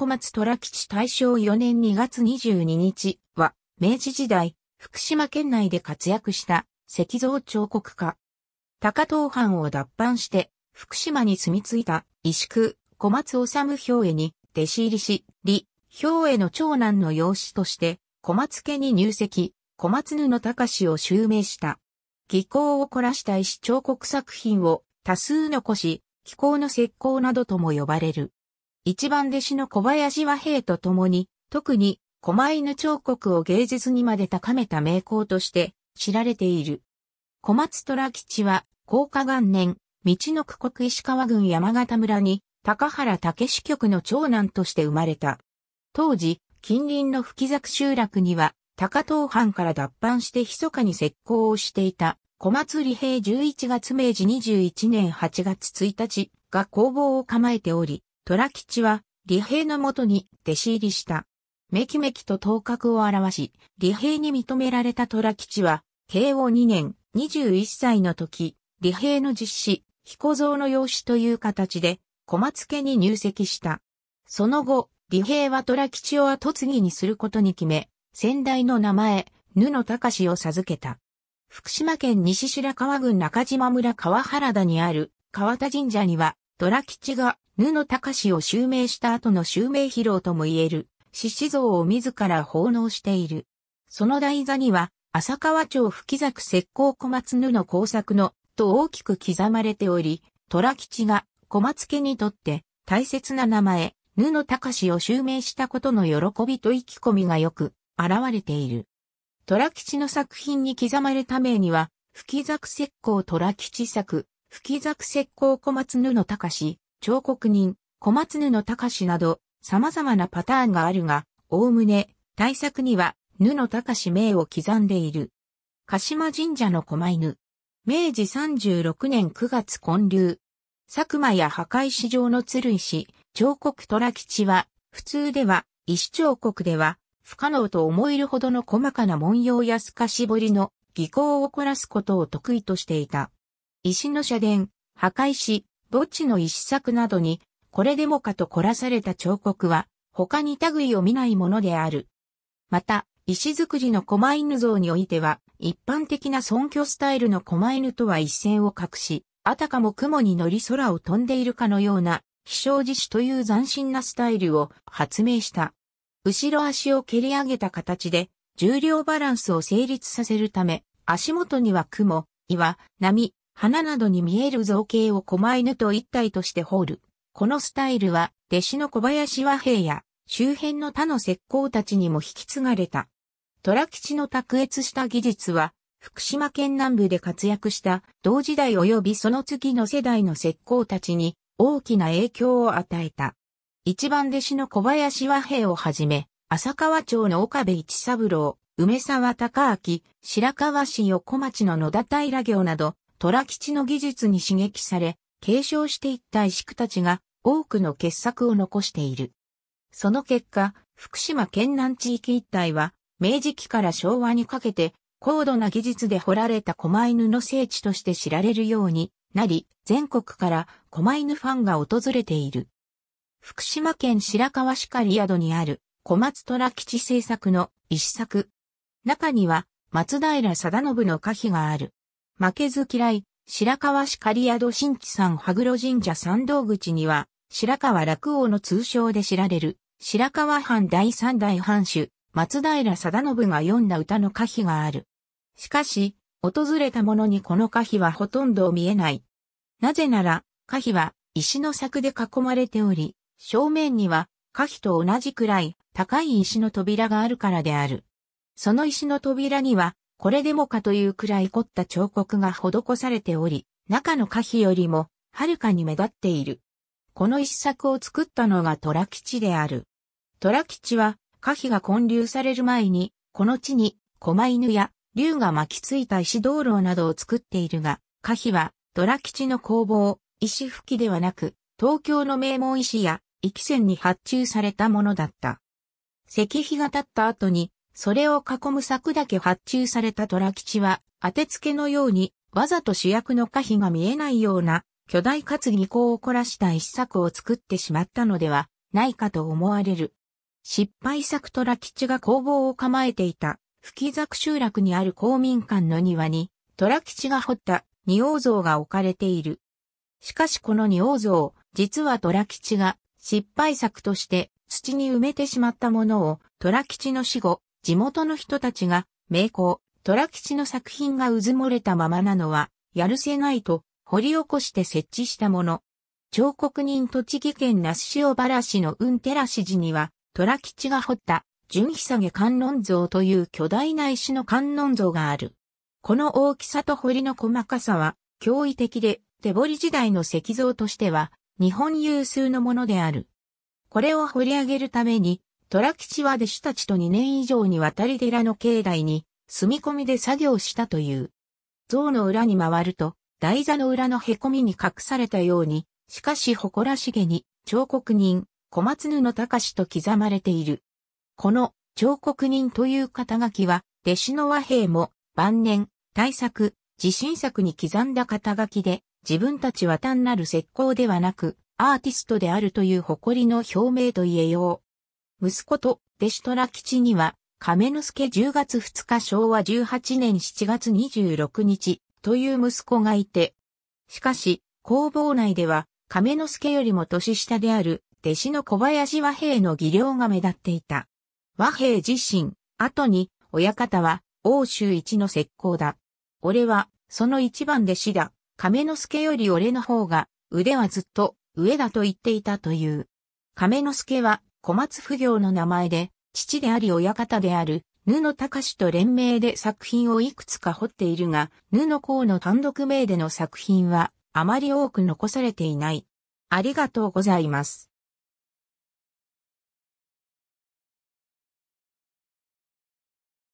小松虎吉大正4年2月22日は、明治時代、福島県内で活躍した石像彫刻家。高藤藩を脱藩して、福島に住み着いた、石工、小松治兵衛に、弟子入りし、李、兵衛の長男の養子として、小松家に入籍、小松布隆を襲名した。技巧を凝らした石彫刻作品を多数残し、気候の石膏などとも呼ばれる。一番弟子の小林和平と共に、特に、狛犬彫刻を芸術にまで高めた名工として知られている。小松虎吉は、高下元年、道の区国石川郡山形村に、高原武支局の長男として生まれた。当時、近隣の吹崎集落には、高東藩から脱藩して密かに石膏をしていた、小松利平11月明治21年8月1日が工房を構えており、虎吉は、李平のもとに弟子入りした。めきめきと頭角を表し、李平に認められた虎吉は、慶応2年、21歳の時、李平の実施、彦蔵の養子という形で、小松家に入籍した。その後、李平は虎吉を後継ぎにすることに決め、先代の名前、布野隆を授けた。福島県西白川郡中島村川原田にある川田神社には、虎吉が布高を襲名した後の襲名披露とも言える、獅子像を自ら奉納している。その台座には、浅川町吹作石膏小松布工作の、と大きく刻まれており、虎吉が小松家にとって大切な名前、布高を襲名したことの喜びと意気込みがよく現れている。虎吉の作品に刻まれた名には、吹き作石膏虎吉作、吹き作石膏小松布隆、彫刻人、小松布隆など、様々なパターンがあるが、おおむね、対策には、布隆名を刻んでいる。鹿島神社の狛犬。明治36年9月建立。佐久間や墓石上の鶴石、彫刻虎吉は、普通では、石彫刻では、不可能と思えるほどの細かな文様や透かし彫りの技巧を凝らすことを得意としていた。石の社殿、墓石、墓地の石作などに、これでもかと凝らされた彫刻は、他に類を見ないものである。また、石造りの狛犬像においては、一般的な尊虚スタイルの狛犬とは一線を画し、あたかも雲に乗り空を飛んでいるかのような、飛翔自主という斬新なスタイルを発明した。後ろ足を蹴り上げた形で、重量バランスを成立させるため、足元には雲、岩、波、花などに見える造形を狛犬と一体として彫る。このスタイルは、弟子の小林和平や、周辺の他の石膏たちにも引き継がれた。虎吉の卓越した技術は、福島県南部で活躍した同時代及びその次の世代の石膏たちに大きな影響を与えた。一番弟子の小林和平をはじめ、浅川町の岡部一三郎、梅沢隆明、白河市横町の野田平行など、虎吉の技術に刺激され、継承していった石工たちが多くの傑作を残している。その結果、福島県南地域一帯は、明治期から昭和にかけて、高度な技術で掘られた狛犬の聖地として知られるようになり、全国から狛犬ファンが訪れている。福島県白河市狩宿にある小松虎吉製作の石作。中には松平定信の歌碑がある。負けず嫌い、白河市狩宿新地山羽黒神社参道口には、白河落王の通称で知られる、白河藩第三代藩主、松平定信が読んだ歌の歌詞がある。しかし、訪れた者にこの歌詞はほとんど見えない。なぜなら、歌詞は石の柵で囲まれており、正面には歌詞と同じくらい高い石の扉があるからである。その石の扉にはこれでもかというくらい凝った彫刻が施されており、中の花碑よりも、はるかに目立っている。この一作を作ったのが虎吉である。虎吉は、花碑が建立される前に、この地に、狛犬や、竜が巻きついた石灯籠などを作っているが、花碑は、虎吉の工房、石吹きではなく、東京の名門石や、生き線に発注されたものだった。石碑が立った後に、それを囲む柵だけ発注された虎吉は、当て付けのように、わざと主役の可否が見えないような、巨大かつ技巧を凝らした一作を作ってしまったのでは、ないかと思われる。失敗作虎吉が工房を構えていた、吹作集落にある公民館の庭に、虎吉が掘った仁王像が置かれている。しかしこの仁王像、実は虎吉が失敗作として土に埋めてしまったものを虎吉の死後、地元の人たちが、名工、虎吉の作品がうずもれたままなのは、やるせないと、掘り起こして設置したもの。彫刻人栃木県那須塩原市の運寺市寺には、虎吉が掘った、純さ下観音像という巨大な石の観音像がある。この大きさとりの細かさは、驚異的で、手彫り時代の石像としては、日本有数のものである。これを掘り上げるために、虎吉は弟子たちと2年以上にわたり寺の境内に住み込みで作業したという。像の裏に回ると、台座の裏の凹みに隠されたように、しかし誇らしげに彫刻人、小松布隆と刻まれている。この彫刻人という肩書きは、弟子の和平も晩年、大作、自信作に刻んだ肩書きで、自分たちは単なる石膏ではなく、アーティストであるという誇りの表明と言えよう。息子と弟子虎吉には、亀之助10月2日昭和18年7月26日という息子がいて、しかし、工房内では、亀之助よりも年下である、弟子の小林和平の技量が目立っていた。和平自身、後に、親方は、欧州一の石膏だ。俺は、その一番弟子だ。亀之助より俺の方が、腕はずっと、上だと言っていたという。亀之助は、小松不行の名前で、父であり親方である、布隆と連名で作品をいくつか彫っているが、布公の単独名での作品は、あまり多く残されていない。ありがとうございます。